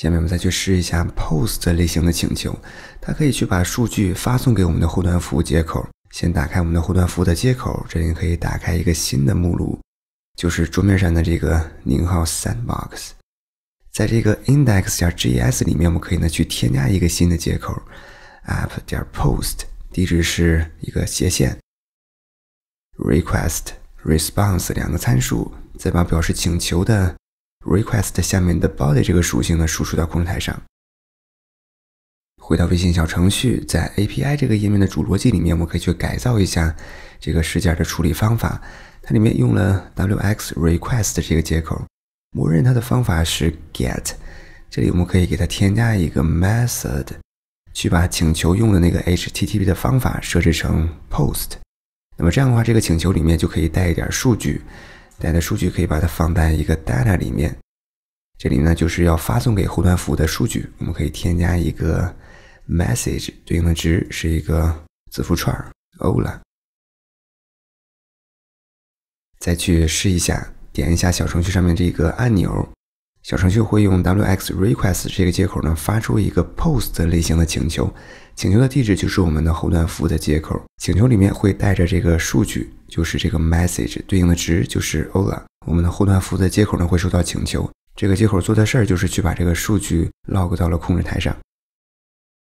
下面我们再去试一下 POST 类型的请求，它可以去把数据发送给我们的后端服务接口。先打开我们的后端服务的接口，这里可以打开一个新的目录，就是桌面上的这个零号 Sandbox。在这个 index.js 里面，我们可以呢去添加一个新的接口 app 点 post，地址是一个斜线 request response 两个参数，再把表示请求的。request 下面的 body 这个属性呢，输出到控制台上。回到微信小程序，在 API 这个页面的主逻辑里面，我们可以去改造一下这个事件的处理方法。它里面用了 wx.request 这个接口，默认它的方法是 get。这里我们可以给它添加一个 method，去把请求用的那个 HTTP 的方法设置成 post。那么这样的话，这个请求里面就可以带一点数据。带的数据可以把它放在一个 data 里面，这里呢就是要发送给后端服务的数据，我们可以添加一个 message，对应的值是一个字符串 o 了，再去试一下，点一下小程序上面这个按钮。小程序会用 wx.request 这个接口呢，发出一个 post 类型的请求，请求的地址就是我们的后端服务的接口，请求里面会带着这个数据，就是这个 message 对应的值就是 Ola，我们的后端服务的接口呢会收到请求，这个接口做的事儿就是去把这个数据 log 到了控制台上。